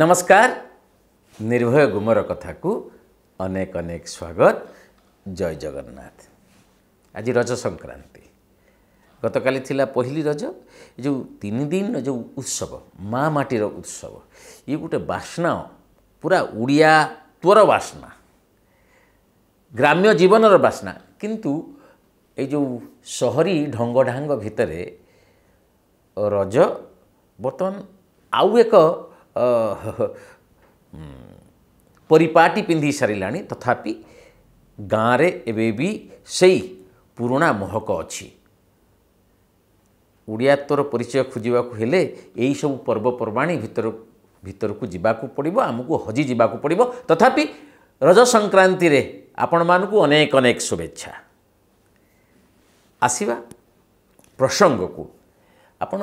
नमस्कार निर्भय गुमर कथाक अनेक अनेक स्वागत जय जगन्नाथ आज रज रजसङ्क्रान्ति गतकाली पहिलि तीन दिन जो उत्सव माटी र उत्सव यी गोटे बास्ना पुरा त्वर बास्ना ग्राम्य जीवन र बास्ना ढंग ढांग भितरे रज आउ एक ପରିପାଟି ପିନ୍ଧି ସାରିଲାଣି ତଥାପି ଗାଁରେ ଏବେ ବି ସେଇ ପୁରୁଣା ମହକ ଅଛି ଓଡ଼ିଆତ୍ୱର ପରିଚୟ ଖୋଜିବାକୁ ହେଲେ ଏହିସବୁ ପର୍ବପର୍ବାଣି ଭିତର ଭିତରକୁ ଯିବାକୁ ପଡ଼ିବ ଆମକୁ ହଜି ଯିବାକୁ ପଡ଼ିବ ତଥାପି ରଜ ସଂକ୍ରାନ୍ତିରେ ଆପଣମାନଙ୍କୁ ଅନେକ ଅନେକ ଶୁଭେଚ୍ଛା ଆସିବା ପ୍ରସଙ୍ଗକୁ ଆପଣ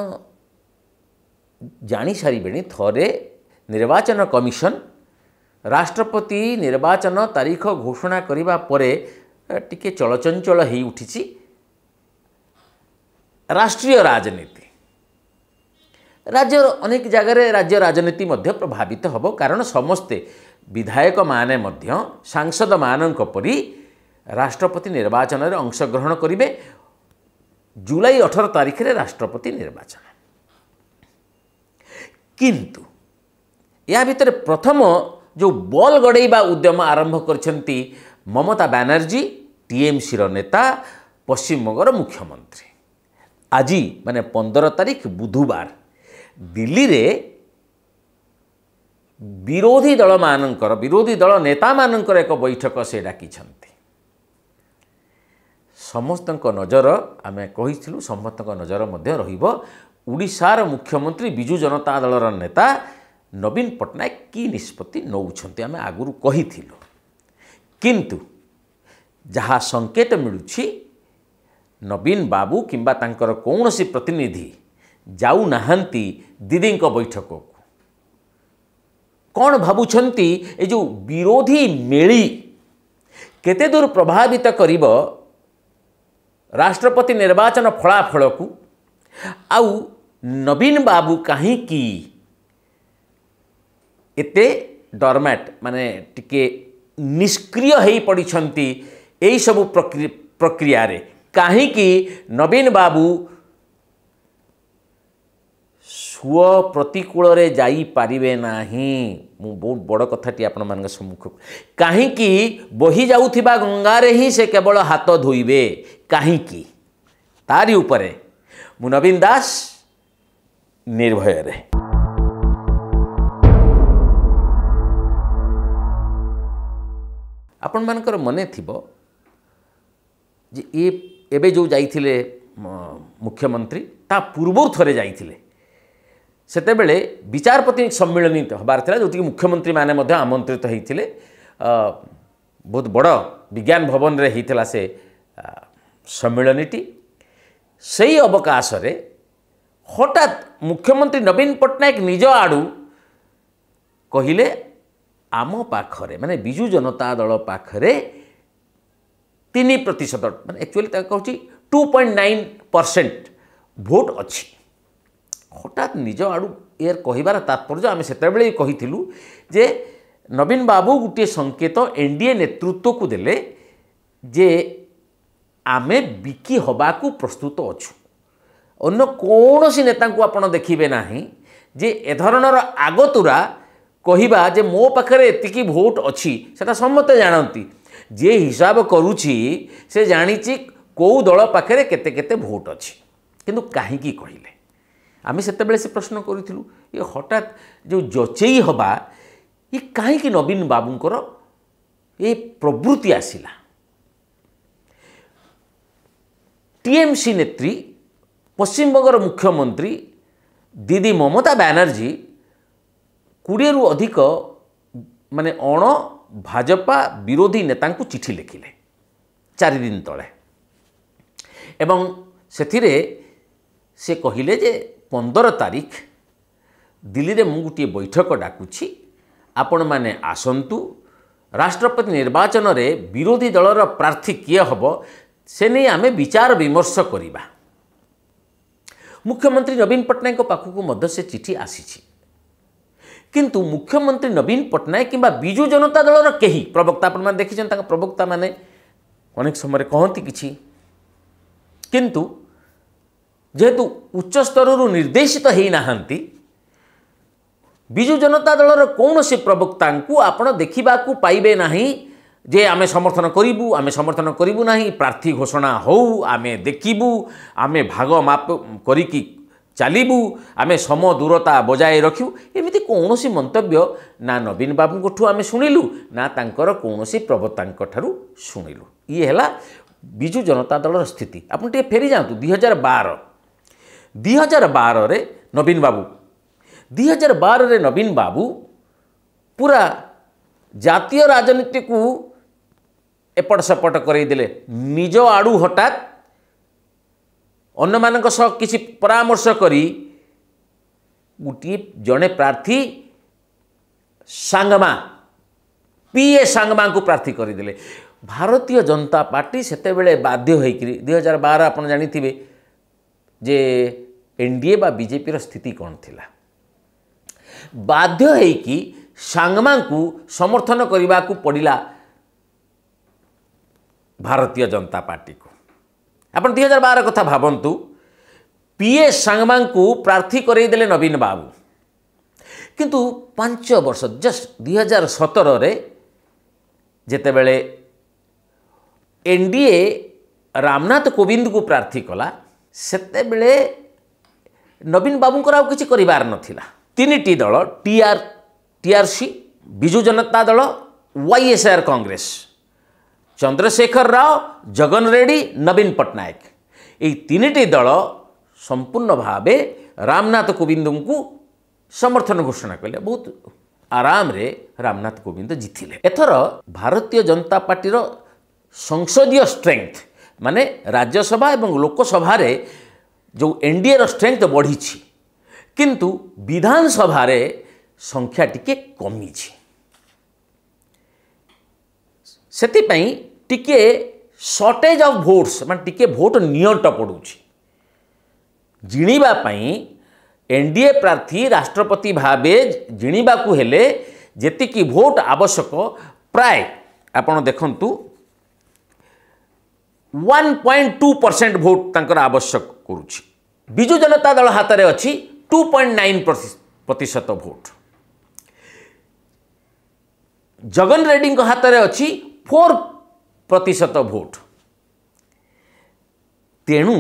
ଜାଣିସାରିବେଣି ଥରେ ନିର୍ବାଚନ କମିଶନ ରାଷ୍ଟ୍ରପତି ନିର୍ବାଚନ ତାରିଖ ଘୋଷଣା କରିବା ପରେ ଟିକିଏ ଚଳଚଞ୍ଚଳ ହୋଇଉଠିଛି ରାଷ୍ଟ୍ରୀୟ ରାଜନୀତି ରାଜ୍ୟର ଅନେକ ଜାଗାରେ ରାଜ୍ୟ ରାଜନୀତି ମଧ୍ୟ ପ୍ରଭାବିତ ହେବ କାରଣ ସମସ୍ତେ ବିଧାୟକମାନେ ମଧ୍ୟ ସାଂସଦମାନଙ୍କ ପରି ରାଷ୍ଟ୍ରପତି ନିର୍ବାଚନରେ ଅଂଶଗ୍ରହଣ କରିବେ ଜୁଲାଇ ଅଠର ତାରିଖରେ ରାଷ୍ଟ୍ରପତି ନିର୍ବାଚନ କିନ୍ତୁ ଏହା ଭିତରେ ପ୍ରଥମ ଯେଉଁ ବଲ୍ ଗଡ଼େଇବା ଉଦ୍ୟମ ଆରମ୍ଭ କରିଛନ୍ତି ମମତା ବାନାର୍ଜୀ ଟିଏମ୍ସିର ନେତା ପଶ୍ଚିମବଙ୍ଗର ମୁଖ୍ୟମନ୍ତ୍ରୀ ଆଜି ମାନେ ପନ୍ଦର ତାରିଖ ବୁଧବାର ଦିଲ୍ଲୀରେ ବିରୋଧୀ ଦଳମାନଙ୍କର ବିରୋଧୀ ଦଳ ନେତାମାନଙ୍କର ଏକ ବୈଠକ ସେ ଡାକିଛନ୍ତି ସମସ୍ତଙ୍କ ନଜର ଆମେ କହିଥିଲୁ ସମସ୍ତଙ୍କ ନଜର ମଧ୍ୟ ରହିବ ଓଡ଼ିଶାର ମୁଖ୍ୟମନ୍ତ୍ରୀ ବିଜୁ ଜନତା ଦଳର ନେତା ନବୀନ ପଟ୍ଟନାୟକ କି ନିଷ୍ପତ୍ତି ନେଉଛନ୍ତି ଆମେ ଆଗରୁ କହିଥିଲୁ କିନ୍ତୁ ଯାହା ସଙ୍କେତ ମିଳୁଛି ନବୀନ ବାବୁ କିମ୍ବା ତାଙ୍କର କୌଣସି ପ୍ରତିନିଧି ଯାଉନାହାନ୍ତି ଦିଦିଙ୍କ ବୈଠକକୁ କ'ଣ ଭାବୁଛନ୍ତି ଏ ଯେଉଁ ବିରୋଧୀ ମେଳି କେତେଦୂର ପ୍ରଭାବିତ କରିବ ରାଷ୍ଟ୍ରପତି ନିର୍ବାଚନ ଫଳାଫଳକୁ ଆଉ ନବୀନ ବାବୁ କାହିଁକି ଏତେ ଡରମାଟ୍ ମାନେ ଟିକେ ନିଷ୍କ୍ରିୟ ହୋଇ ପଡ଼ିଛନ୍ତି ଏହିସବୁ ପ୍ରକ୍ରିୟାରେ କାହିଁକି ନବୀନ ବାବୁ ସ୍ୱ ପ୍ରତିକୂଳରେ ଯାଇପାରିବେ ନାହିଁ ମୁଁ ବହୁତ ବଡ଼ କଥାଟି ଆପଣମାନଙ୍କ ସମ୍ମୁଖକୁ କାହିଁକି ବହି ଯାଉଥିବା ଗଙ୍ଗାରେ ହିଁ ସେ କେବଳ ହାତ ଧୋଇବେ କାହିଁକି ତାରି ଉପରେ ମୁଁ ନବୀନ ଦାସ ନିର୍ଭୟରେ ଆପଣମାନଙ୍କର ମନେ ଥିବ ଯେ ଏ ଏବେ ଯେଉଁ ଯାଇଥିଲେ ମୁଖ୍ୟମନ୍ତ୍ରୀ ତା ପୂର୍ବରୁ ଥରେ ଯାଇଥିଲେ ସେତେବେଳେ ବିଚାରପତି ସମ୍ମିଳନୀ ହେବାର ଥିଲା ଯେଉଁଠିକି ମୁଖ୍ୟମନ୍ତ୍ରୀମାନେ ମଧ୍ୟ ଆମନ୍ତ୍ରିତ ହୋଇଥିଲେ ବହୁତ ବଡ଼ ବିଜ୍ଞାନ ଭବନରେ ହୋଇଥିଲା ସେ ସମ୍ମିଳନୀଟି ସେଇ ଅବକାଶରେ হঠাৎ মুখ্যমন্ত্রী নবীন পট্টনাক নিজ আড়ু কহিলে আম পাখরে মানে বিজু জনতা দল পাখরে তিন প্রতিশত মানে একচুয়ালি তাকে হচ্ছে two point nine percent vote অছি হঠাৎ নিজ আড়ু এর কহবার তাৎপর্য আমি সেতবে কহিলু যে নবীন বাবু গোটিয়ে সংকেত এনডিএ নেতৃত্বকু দেলে যে আমি বিকি হওয়া প্রস্তুত অছু অন্য কৌশি নেতা আপন দেখবে না যে এ ধরনের আগতুরা কহা যে মো পাখে এতিকি ভোট অছি সেটা সমস্তে জাঁতি যে হিসাব করুছি সে জাঁচি কেউ দল পাখে কেতে কেতে ভোট অছি কিন্তু কাহিকি আমি সেতবে সে প্রশ্ন করেছিল ই হঠাৎ যে যচেই হবা ই কাহিকি নবীন বাবুঙ্কর এ প্রবৃতি আসিলা টিএমসি নেত্রী ପଶ୍ଚିମବଙ୍ଗର ମୁଖ୍ୟମନ୍ତ୍ରୀ ଦିଦି ମମତା ବ୍ୟାନାର୍ଜୀ କୋଡ଼ିଏରୁ ଅଧିକ ମାନେ ଅଣ ଭାଜପା ବିରୋଧୀ ନେତାଙ୍କୁ ଚିଠି ଲେଖିଲେ ଚାରିଦିନ ତଳେ ଏବଂ ସେଥିରେ ସେ କହିଲେ ଯେ ପନ୍ଦର ତାରିଖ ଦିଲ୍ଲୀରେ ମୁଁ ଗୋଟିଏ ବୈଠକ ଡାକୁଛି ଆପଣମାନେ ଆସନ୍ତୁ ରାଷ୍ଟ୍ରପତି ନିର୍ବାଚନରେ ବିରୋଧୀ ଦଳର ପ୍ରାର୍ଥୀ କିଏ ହେବ ସେ ନେଇ ଆମେ ବିଚାର ବିମର୍ଶ କରିବା ମୁଖ୍ୟମନ୍ତ୍ରୀ ନବୀନ ପଟ୍ଟନାୟକଙ୍କ ପାଖକୁ ମଧ୍ୟ ସେ ଚିଠି ଆସିଛି କିନ୍ତୁ ମୁଖ୍ୟମନ୍ତ୍ରୀ ନବୀନ ପଟ୍ଟନାୟକ କିମ୍ବା ବିଜୁ ଜନତା ଦଳର କେହି ପ୍ରବକ୍ତା ଆପଣମାନେ ଦେଖିଛନ୍ତି ତାଙ୍କ ପ୍ରବକ୍ତାମାନେ ଅନେକ ସମୟରେ କହନ୍ତି କିଛି କିନ୍ତୁ ଯେହେତୁ ଉଚ୍ଚସ୍ତରରୁ ନିର୍ଦ୍ଦେଶିତ ହୋଇନାହାନ୍ତି ବିଜୁ ଜନତା ଦଳର କୌଣସି ପ୍ରବକ୍ତାଙ୍କୁ ଆପଣ ଦେଖିବାକୁ ପାଇବେ ନାହିଁ ଯେ ଆମେ ସମର୍ଥନ କରିବୁ ଆମେ ସମର୍ଥନ କରିବୁ ନାହିଁ ପ୍ରାର୍ଥୀ ଘୋଷଣା ହେଉ ଆମେ ଦେଖିବୁ ଆମେ ଭାଗ ମାପ କରିକି ଚାଲିବୁ ଆମେ ସମ ଦୂରତା ବଜାୟ ରଖିବୁ ଏମିତି କୌଣସି ମନ୍ତବ୍ୟ ନା ନବୀନ ବାବୁଙ୍କଠୁ ଆମେ ଶୁଣିଲୁ ନା ତାଙ୍କର କୌଣସି ପ୍ରବକ୍ତାଙ୍କଠାରୁ ଶୁଣିଲୁ ଇଏ ହେଲା ବିଜୁ ଜନତା ଦଳର ସ୍ଥିତି ଆପଣ ଟିକେ ଫେରି ଯାଆନ୍ତୁ ଦୁଇ ହଜାର ବାର ଦୁଇ ହଜାର ବାରରେ ନବୀନ ବାବୁ ଦୁଇ ହଜାର ବାରରେ ନବୀନ ବାବୁ ପୁରା ଜାତୀୟ ରାଜନୀତିକୁ ଏପଟ ସେପଟ କରାଇଦେଲେ ନିଜ ଆଡ଼ୁ ହଠାତ୍ ଅନ୍ୟମାନଙ୍କ ସହ କିଛି ପରାମର୍ଶ କରି ଗୋଟିଏ ଜଣେ ପ୍ରାର୍ଥୀ ସାଙ୍ଗମା ପି ଏ ସାଙ୍ଗମାଙ୍କୁ ପ୍ରାର୍ଥୀ କରିଦେଲେ ଭାରତୀୟ ଜନତା ପାର୍ଟି ସେତେବେଳେ ବାଧ୍ୟ ହୋଇକରି ଦୁଇ ହଜାର ବାର ଆପଣ ଜାଣିଥିବେ ଯେ ଏନ୍ ଡି ଏ ବା ବିଜେପିର ସ୍ଥିତି କ'ଣ ଥିଲା ବାଧ୍ୟ ହୋଇକି ସାଙ୍ଗମାଙ୍କୁ ସମର୍ଥନ କରିବାକୁ ପଡ଼ିଲା ଭାରତୀୟ ଜନତା ପାର୍ଟିକୁ ଆପଣ ଦୁଇ ହଜାର ବାର କଥା ଭାବନ୍ତୁ ପିଏ ସାଙ୍ଗମାଙ୍କୁ ପ୍ରାର୍ଥୀ କରେଇଦେଲେ ନବୀନ ବାବୁ କିନ୍ତୁ ପାଞ୍ଚ ବର୍ଷ ଜଷ୍ଟ ଦୁଇ ହଜାର ସତରରେ ଯେତେବେଳେ ଏନ୍ ଡି ଏ ରାମନାଥ କୋବିନ୍ଦଙ୍କୁ ପ୍ରାର୍ଥୀ କଲା ସେତେବେଳେ ନବୀନ ବାବୁଙ୍କର ଆଉ କିଛି କରିବାର ନଥିଲା ତିନିଟି ଦଳ ଟିଆର୍ ଟିଆର୍ସି ବିଜୁ ଜନତା ଦଳ ୱାଇଏସ୍ଆର୍ କଂଗ୍ରେସ ଚନ୍ଦ୍ରଶେଖର ରାଓ ଜଗନ ରେଡ଼ି ନବୀନ ପଟ୍ଟନାୟକ ଏହି ତିନିଟି ଦଳ ସମ୍ପୂର୍ଣ୍ଣ ଭାବେ ରାମନାଥ କୋବିନ୍ଦଙ୍କୁ ସମର୍ଥନ ଘୋଷଣା କଲେ ବହୁତ ଆରାମରେ ରାମନାଥ କୋବିନ୍ଦ ଜିତିଲେ ଏଥର ଭାରତୀୟ ଜନତା ପାର୍ଟିର ସଂସଦୀୟ ଷ୍ଟ୍ରେଙ୍ଗଥ ମାନେ ରାଜ୍ୟସଭା ଏବଂ ଲୋକସଭାରେ ଯେଉଁ ଏନ୍ ଡି ଏର ଷ୍ଟ୍ରେଙ୍ଗଥ ବଢ଼ିଛି କିନ୍ତୁ ବିଧାନସଭାରେ ସଂଖ୍ୟା ଟିକିଏ କମିଛି ସେଥିପାଇଁ ଟିକିଏ ସର୍ଟେଜ୍ ଅଫ୍ ଭୋଟ୍ସ ମାନେ ଟିକିଏ ଭୋଟ୍ ନିଅଣ୍ଟ ପଡ଼ୁଛି ଜିଣିବା ପାଇଁ ଏନ୍ ଡି ଏ ପ୍ରାର୍ଥୀ ରାଷ୍ଟ୍ରପତି ଭାବେ ଜିଣିବାକୁ ହେଲେ ଯେତିକି ଭୋଟ୍ ଆବଶ୍ୟକ ପ୍ରାୟ ଆପଣ ଦେଖନ୍ତୁ one point two percent vote ତାଙ୍କର ଆବଶ୍ୟକ କରୁଛି ବିଜୁ ଜନତା ଦଳ ହାତରେ ଅଛି ଟୁ ପଏଣ୍ଟ ନାଇନ୍ ପ୍ରତିଶତ ଭୋଟ୍ ଜଗନ ରେଡ୍ଡିଙ୍କ ହାତରେ ଅଛି ଫୋର୍ ପ୍ରତିଶତ ଭୋଟ ତେଣୁ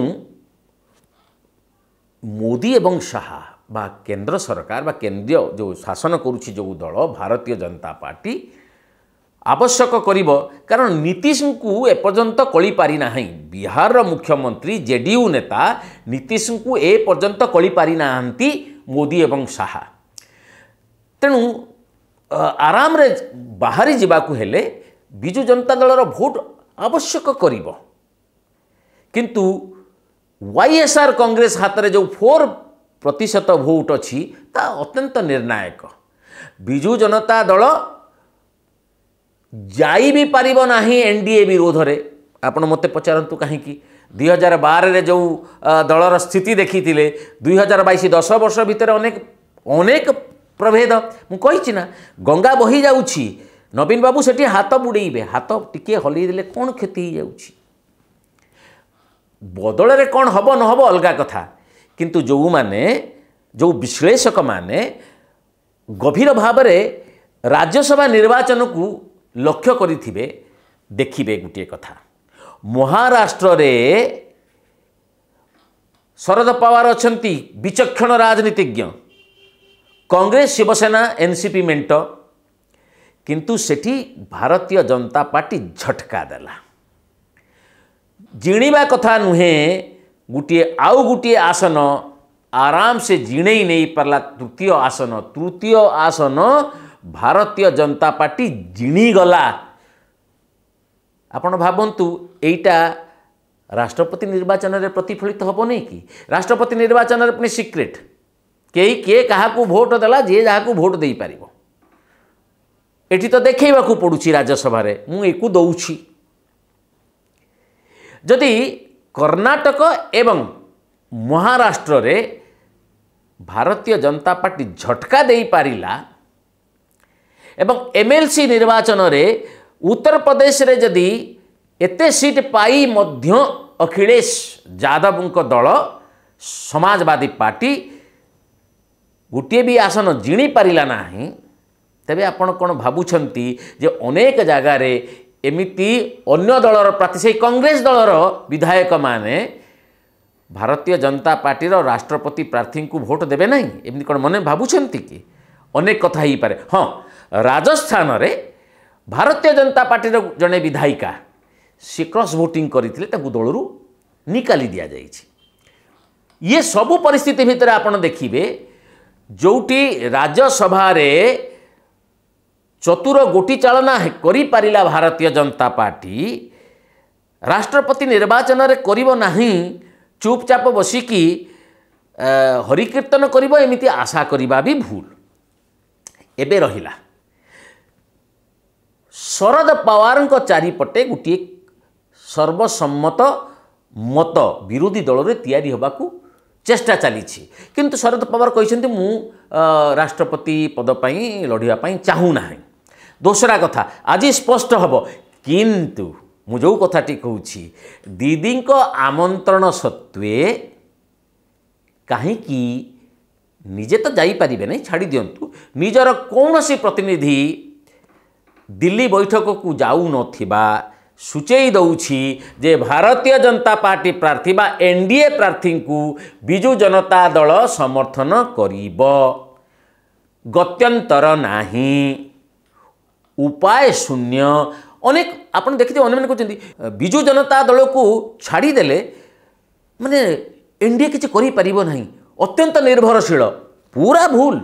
ମୋଦି ଏବଂ ଶାହା ବା କେନ୍ଦ୍ର ସରକାର ବା କେନ୍ଦ୍ରୀୟ ଯେଉଁ ଶାସନ କରୁଛି ଯେଉଁ ଦଳ ଭାରତୀୟ ଜନତା ପାର୍ଟି ଆବଶ୍ୟକ କରିବ କାରଣ ନୀତିଶଙ୍କୁ ଏପର୍ଯ୍ୟନ୍ତ କଳିପାରିନାହିଁ ବିହାରର ମୁଖ୍ୟମନ୍ତ୍ରୀ ଜେଡିୟୁ ନେତା ନୀତିଶଙ୍କୁ ଏପର୍ଯ୍ୟନ୍ତ କଳିପାରିନାହାନ୍ତି ମୋଦି ଏବଂ ଶାହା ତେଣୁ ଆରାମରେ ବାହାରି ଯିବାକୁ ହେଲେ ବିଜୁ ଜନତା ଦଳର ଭୋଟ୍ ଆବଶ୍ୟକ କରିବ କିନ୍ତୁ ୱାଇଏସ୍ଆର୍ କଂଗ୍ରେସ ହାତରେ ଯେଉଁ ଫୋର୍ ପ୍ରତିଶତ ଭୋଟ୍ ଅଛି ତାହା ଅତ୍ୟନ୍ତ ନିର୍ଣ୍ଣାୟକ ବିଜୁ ଜନତା ଦଳ ଯାଇ ବି ପାରିବ ନାହିଁ ଏନ୍ ଡି ଏ ବିରୋଧରେ ଆପଣ ମୋତେ ପଚାରନ୍ତୁ କାହିଁକି ଦୁଇ ହଜାର ବାରରେ ଯେଉଁ ଦଳର ସ୍ଥିତି ଦେଖିଥିଲେ ଦୁଇ ହଜାର ବାଇଶ ଦଶ ବର୍ଷ ଭିତରେ ଅନେକ ଅନେକ ପ୍ରଭେଦ ମୁଁ କହିଛି ନା ଗଙ୍ଗା ବହି ଯାଉଛି ନବୀନ ବାବୁ ସେଠି ହାତ ବୁଡ଼େଇବେ ହାତ ଟିକିଏ ହଲେଇ ଦେଲେ କ'ଣ କ୍ଷତି ହୋଇଯାଉଛି ବଦଳରେ କ'ଣ ହେବ ନ ହେବ ଅଲଗା କଥା କିନ୍ତୁ ଯେଉଁମାନେ ଯେଉଁ ବିଶ୍ଳେଷକମାନେ ଗଭୀର ଭାବରେ ରାଜ୍ୟସଭା ନିର୍ବାଚନକୁ ଲକ୍ଷ୍ୟ କରିଥିବେ ଦେଖିବେ ଗୋଟିଏ କଥା ମହାରାଷ୍ଟ୍ରରେ ଶରଦ ପାୱାର ଅଛନ୍ତି ବିଚକ୍ଷଣ ରାଜନୀତିଜ୍ଞ କଂଗ୍ରେସ ଶିବସେନା ଏନ୍ସିପି ମେଣ୍ଟ କିନ୍ତୁ ସେଠି ଭାରତୀୟ ଜନତା ପାର୍ଟି ଝଟକା ଦେଲା ଜିଣିବା କଥା ନୁହେଁ ଗୋଟିଏ ଆଉ ଗୋଟିଏ ଆସନ ଆରାମ ସେ ଜିଣେଇ ନେଇପାରିଲା ତୃତୀୟ ଆସନ ତୃତୀୟ ଆସନ ଭାରତୀୟ ଜନତା ପାର୍ଟି ଜିଣିଗଲା ଆପଣ ଭାବନ୍ତୁ ଏଇଟା ରାଷ୍ଟ୍ରପତି ନିର୍ବାଚନରେ ପ୍ରତିଫଳିତ ହେବ ନାହିଁ କି ରାଷ୍ଟ୍ରପତି ନିର୍ବାଚନରେ ପୁଣି ସିକ୍ରେଟ୍ କେହି କିଏ କାହାକୁ ଭୋଟ୍ ଦେଲା ଯିଏ ଯାହାକୁ ଭୋଟ୍ ଦେଇପାରିବ ଏଠି ତ ଦେଖାଇବାକୁ ପଡ଼ୁଛି ରାଜ୍ୟସଭାରେ ମୁଁ ଏକୁ ଦେଉଛି ଯଦି କର୍ଣ୍ଣାଟକ ଏବଂ ମହାରାଷ୍ଟ୍ରରେ ଭାରତୀୟ ଜନତା ପାର୍ଟି ଝଟକା ଦେଇପାରିଲା ଏବଂ ଏମଏଲସି ନିର୍ବାଚନରେ ଉତ୍ତରପ୍ରଦେଶରେ ଯଦି ଏତେ ସିଟ୍ ପାଇ ମଧ୍ୟ ଅଖିଳେଶ ଯାଦବଙ୍କ ଦଳ ସମାଜବାଦୀ ପାର୍ଟି ଗୋଟିଏ ବି ଆସନ ଜିଣିପାରିଲା ନାହିଁ ତେବେ ଆପଣ କ'ଣ ଭାବୁଛନ୍ତି ଯେ ଅନେକ ଜାଗାରେ ଏମିତି ଅନ୍ୟ ଦଳର ପ୍ରାର୍ଥୀ ସେଇ କଂଗ୍ରେସ ଦଳର ବିଧାୟକମାନେ ଭାରତୀୟ ଜନତା ପାର୍ଟିର ରାଷ୍ଟ୍ରପତି ପ୍ରାର୍ଥୀଙ୍କୁ ଭୋଟ୍ ଦେବେ ନାହିଁ ଏମିତି କ'ଣ ମନେ ଭାବୁଛନ୍ତି କି ଅନେକ କଥା ହେଇପାରେ ହଁ ରାଜସ୍ଥାନରେ ଭାରତୀୟ ଜନତା ପାର୍ଟିର ଜଣେ ବିଧାୟିକା ସେ କ୍ରସ୍ ଭୋଟିଂ କରିଥିଲେ ତାଙ୍କୁ ଦଳରୁ ନିକାଲି ଦିଆଯାଇଛି ଇଏ ସବୁ ପରିସ୍ଥିତି ଭିତରେ ଆପଣ ଦେଖିବେ ଯେଉଁଠି ରାଜ୍ୟସଭାରେ ଚତୁର ଗୋଟି ଚାଳନା କରିପାରିଲା ଭାରତୀୟ ଜନତା ପାର୍ଟି ରାଷ୍ଟ୍ରପତି ନିର୍ବାଚନରେ କରିବ ନାହିଁ ଚୁପଚାପ ବସିକି ହରିକୀର୍ତ୍ତନ କରିବ ଏମିତି ଆଶା କରିବା ବି ଭୁଲ ଏବେ ରହିଲା ଶରଦ ପାୱାରଙ୍କ ଚାରିପଟେ ଗୋଟିଏ ସର୍ବସମ୍ମତ ମତ ବିରୋଧୀ ଦଳରେ ତିଆରି ହେବାକୁ ଚେଷ୍ଟା ଚାଲିଛି କିନ୍ତୁ ଶରଦ ପାୱାର କହିଛନ୍ତି ମୁଁ ରାଷ୍ଟ୍ରପତି ପଦ ପାଇଁ ଲଢ଼ିବା ପାଇଁ ଚାହୁଁନାହିଁ ଦୋସରା କଥା ଆଜି ସ୍ପଷ୍ଟ ହେବ କିନ୍ତୁ ମୁଁ ଯେଉଁ କଥାଟି କହୁଛି ଦିଦିଙ୍କ ଆମନ୍ତ୍ରଣ ସତ୍ତ୍ୱେ କାହିଁକି ନିଜେ ତ ଯାଇପାରିବେ ନାହିଁ ଛାଡ଼ି ଦିଅନ୍ତୁ ନିଜର କୌଣସି ପ୍ରତିନିଧି ଦିଲ୍ଲୀ ବୈଠକକୁ ଯାଉନଥିବା ସୂଚାଇ ଦେଉଛି ଯେ ଭାରତୀୟ ଜନତା ପାର୍ଟି ପ୍ରାର୍ଥୀ ବା ଏନ୍ ଡି ଏ ପ୍ରାର୍ଥୀଙ୍କୁ ବିଜୁ ଜନତା ଦଳ ସମର୍ଥନ କରିବ ଗତ୍ୟନ୍ତର ନାହିଁ ଉପାୟ ଶୂନ୍ୟ ଅନେକ ଆପଣ ଦେଖିଥିବେ ଅନ୍ୟମାନେ କହୁଛନ୍ତି ବିଜୁ ଜନତା ଦଳକୁ ଛାଡ଼ିଦେଲେ ମାନେ ଏନ୍ଡିଏ କିଛି କରିପାରିବ ନାହିଁ ଅତ୍ୟନ୍ତ ନିର୍ଭରଶୀଳ ପୁରା ଭୁଲ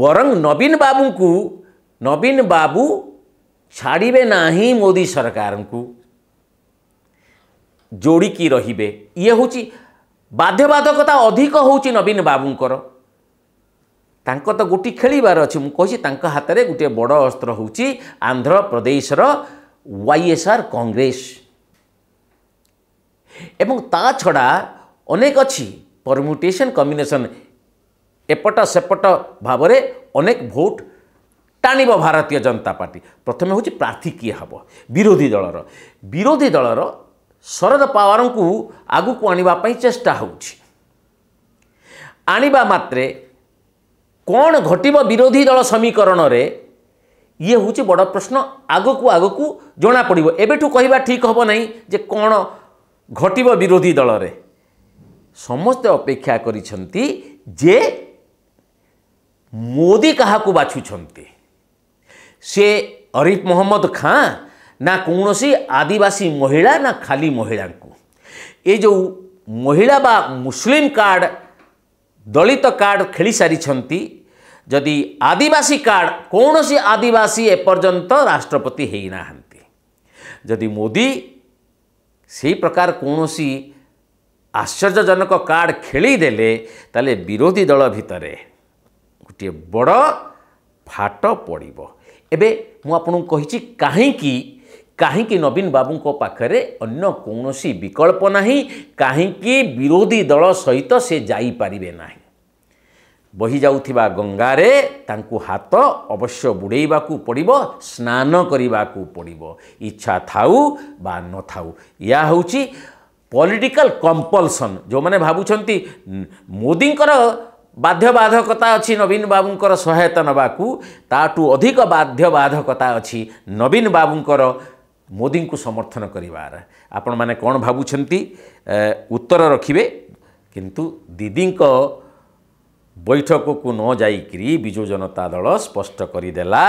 ବରଂ ନବୀନ ବାବୁଙ୍କୁ ନବୀନ ବାବୁ ଛାଡ଼ିବେ ନାହିଁ ମୋଦି ସରକାରଙ୍କୁ ଯୋଡ଼ିକି ରହିବେ ଇଏ ହେଉଛି ବାଧ୍ୟବାଧକତା ଅଧିକ ହେଉଛି ନବୀନ ବାବୁଙ୍କର ତାଙ୍କ ତ ଗୋଟିଏ ଖେଳିବାର ଅଛି ମୁଁ କହୁଛି ତାଙ୍କ ହାତରେ ଗୋଟିଏ ବଡ଼ ଅସ୍ତ୍ର ହେଉଛି ଆନ୍ଧ୍ରପ୍ରଦେଶର ୱାଇଏସ୍ଆର୍ କଂଗ୍ରେସ ଏବଂ ତା ଛଡ଼ା ଅନେକ ଅଛି ପରମ୍ୟୁଟେସନ୍ କମ୍ବିନେସନ୍ ଏପଟ ସେପଟ ଭାବରେ ଅନେକ ଭୋଟ ଟାଣିବ ଭାରତୀୟ ଜନତା ପାର୍ଟି ପ୍ରଥମେ ହେଉଛି ପ୍ରାର୍ଥୀ କିଏ ହେବ ବିରୋଧୀ ଦଳର ବିରୋଧୀ ଦଳର ଶରଦ ପାୱାରଙ୍କୁ ଆଗକୁ ଆଣିବା ପାଇଁ ଚେଷ୍ଟା ହେଉଛି ଆଣିବା ମାତ୍ରେ କ'ଣ ଘଟିବ ବିରୋଧୀ ଦଳ ସମୀକରଣରେ ଇଏ ହେଉଛି ବଡ଼ ପ୍ରଶ୍ନ ଆଗକୁ ଆଗକୁ ଜଣାପଡ଼ିବ ଏବେଠୁ କହିବା ଠିକ୍ ହେବ ନାହିଁ ଯେ କ'ଣ ଘଟିବ ବିରୋଧୀ ଦଳରେ ସମସ୍ତେ ଅପେକ୍ଷା କରିଛନ୍ତି ଯେ ମୋଦି କାହାକୁ ବାଛୁଛନ୍ତି ସେ ଅରିଫ ମହମ୍ମଦ ଖାଁ ନା କୌଣସି ଆଦିବାସୀ ମହିଳା ନା ଖାଲି ମହିଳାଙ୍କୁ ଏ ଯେଉଁ ମହିଳା ବା ମୁସଲିମ କାର୍ଡ଼ ଦଳିତ କାର୍ଡ଼ ଖେଳିସାରିଛନ୍ତି ଯଦି ଆଦିବାସୀ କାର୍ଡ଼ କୌଣସି ଆଦିବାସୀ ଏପର୍ଯ୍ୟନ୍ତ ରାଷ୍ଟ୍ରପତି ହେଇନାହାନ୍ତି ଯଦି ମୋଦି ସେହି ପ୍ରକାର କୌଣସି ଆଶ୍ଚର୍ଯ୍ୟଜନକ କାର୍ଡ଼ ଖେଳିଦେଲେ ତାହେଲେ ବିରୋଧୀ ଦଳ ଭିତରେ ଗୋଟିଏ ବଡ଼ ଫାଟ ପଡ଼ିବ ଏବେ ମୁଁ ଆପଣଙ୍କୁ କହିଛି କାହିଁକି କାହିଁକି ନବୀନ ବାବୁଙ୍କ ପାଖରେ ଅନ୍ୟ କୌଣସି ବିକଳ୍ପ ନାହିଁ କାହିଁକି ବିରୋଧୀ ଦଳ ସହିତ ସେ ଯାଇପାରିବେ ନାହିଁ ବହିଯାଉଥିବା ଗଙ୍ଗାରେ ତାଙ୍କୁ ହାତ ଅବଶ୍ୟ ବୁଡ଼େଇବାକୁ ପଡ଼ିବ ସ୍ନାନ କରିବାକୁ ପଡ଼ିବ ଇଚ୍ଛା ଥାଉ ବା ନଥାଉ ଏହା ହେଉଛି ପଲିଟିକାଲ କମ୍ପଲସନ୍ ଯେଉଁମାନେ ଭାବୁଛନ୍ତି ମୋଦିଙ୍କର ବାଧ୍ୟବାଧକତା ଅଛି ନବୀନ ବାବୁଙ୍କର ସହାୟତା ନେବାକୁ ତାଠୁ ଅଧିକ ବାଧ୍ୟବାଧକତା ଅଛି ନବୀନ ବାବୁଙ୍କର ମୋଦିଙ୍କୁ ସମର୍ଥନ କରିବାର ଆପଣମାନେ କ'ଣ ଭାବୁଛନ୍ତି ଉତ୍ତର ରଖିବେ କିନ୍ତୁ ଦିଦିଙ୍କ ବୈଠକକୁ ନ ଯାଇକରି ବିଜୁ ଜନତା ଦଳ ସ୍ପଷ୍ଟ କରିଦେଲା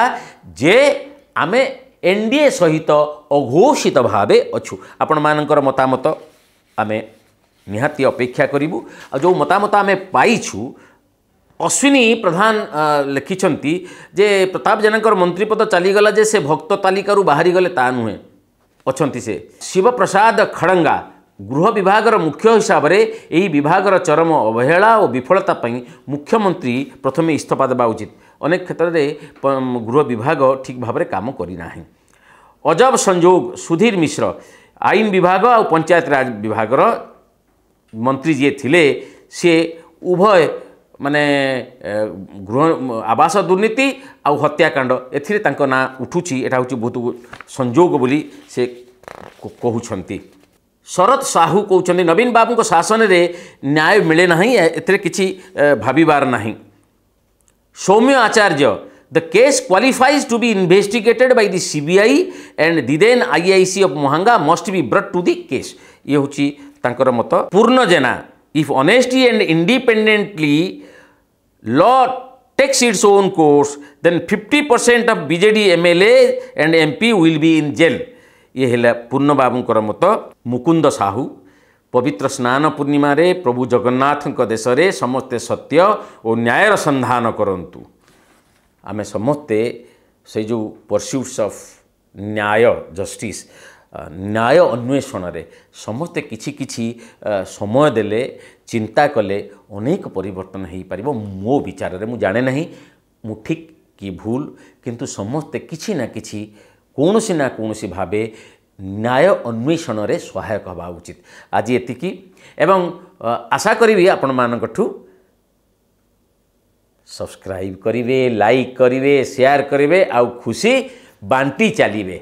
ଯେ ଆମେ ଏନ୍ ଡି ଏ ସହିତ ଅଘୋଷିତ ଭାବେ ଅଛୁ ଆପଣମାନଙ୍କର ମତାମତ ଆମେ ନିହାତି ଅପେକ୍ଷା କରିବୁ ଆଉ ଯେଉଁ ମତାମତ ଆମେ ପାଇଛୁ ଅଶ୍ୱିନୀ ପ୍ରଧାନ ଲେଖିଛନ୍ତି ଯେ ପ୍ରତାପ ଜେନାଙ୍କର ମନ୍ତ୍ରୀପଦ ଚାଲିଗଲା ଯେ ସେ ଭକ୍ତ ତାଲିକାରୁ ବାହାରିଗଲେ ତା ନୁହେଁ ଅଛନ୍ତି ସେ ଶିବପ୍ରସାଦ ଖଡ଼ଙ୍ଗା गृह विभाग र मुख्य हिसाबले यही विभाग र चरम अवहेला अ विफलताप मुख्यमंत्री प्रथमे इस्तफा दबा उचित अनेक क्षेत्र क्षेत्रले गृह विभाग ठीक भाव काम गरिना अजब संजोग सुधीर मिश्र आइन विभाग आ आउँ पञ्चायतराज विभाग मन्त्री जिए ले सभय मृ आवास दुर्नीति आउ हत्याकाड एठु एउटा हौ बहुत से सेन्ट्र ଶରତ ସାହୁ କହୁଛନ୍ତି ନବୀନ ବାବୁଙ୍କ ଶାସନରେ ନ୍ୟାୟ ମିଳେ ନାହିଁ ଏଥିରେ କିଛି ଭାବିବାର ନାହିଁ ସୌମ୍ୟ ଆଚାର୍ଯ୍ୟ The case qualifies to be investigated by the CBI and the then IIC of Mohanga must be brought to the case. ये हूँ तांकर मत पूर्ण जेना if honesty and independently law takes its own course then 50% of BJD MLA and MP will be in jail ଇଏ ହେଲା ପୂର୍ଣ୍ଣବାବୁଙ୍କର ମତ ମୁକୁନ୍ଦ ସାହୁ ପବିତ୍ର ସ୍ନାନ ପୂର୍ଣ୍ଣିମାରେ ପ୍ରଭୁ ଜଗନ୍ନାଥଙ୍କ ଦେଶରେ ସମସ୍ତେ ସତ୍ୟ ଓ ନ୍ୟାୟର ସନ୍ଧାନ କରନ୍ତୁ ଆମେ ସମସ୍ତେ ସେଇ ଯେଉଁ ପରସ୍ୟୁଟ୍ସ ଅଫ୍ ନ୍ୟାୟ ଜଷ୍ଟିସ୍ ନ୍ୟାୟ ଅନ୍ୱେଷଣରେ ସମସ୍ତେ କିଛି କିଛି ସମୟ ଦେଲେ ଚିନ୍ତା କଲେ ଅନେକ ପରିବର୍ତ୍ତନ ହୋଇପାରିବ ମୋ ବିଚାରରେ ମୁଁ ଜାଣେ ନାହିଁ ମୁଁ ଠିକ୍ କି ଭୁଲ କିନ୍ତୁ ସମସ୍ତେ କିଛି ନା କିଛି କୌଣସି ନା କୌଣସି ଭାବେ ନ୍ୟାୟ ଅନ୍ୱେଷଣରେ ସହାୟକ ହେବା ଉଚିତ ଆଜି ଏତିକି ଏବଂ ଆଶା କରିବି ଆପଣମାନଙ୍କଠୁ ସବସ୍କ୍ରାଇବ୍ କରିବେ ଲାଇକ୍ କରିବେ ସେୟାର କରିବେ ଆଉ ଖୁସି ବାଣ୍ଟି ଚାଲିବେ